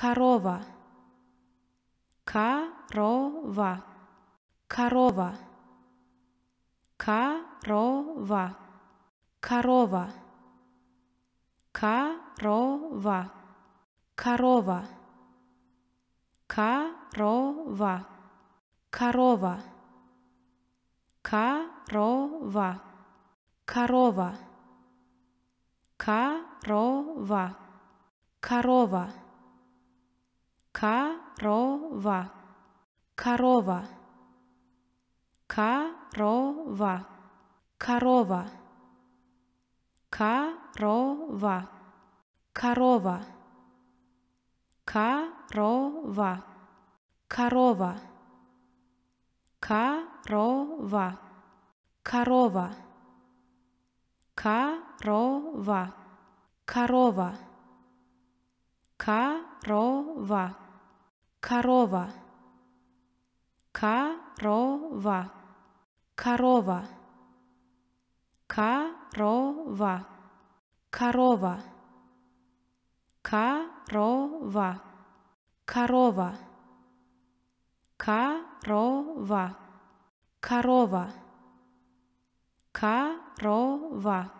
корова, корова, корова, корова, корова, корова, корова, корова, корова, корова, корова, корова, корова корова корова корова корова корова корова корова корова корова корова корова корова корова корова, корова, корова, корова, корова, корова, корова, корова, корова, корова.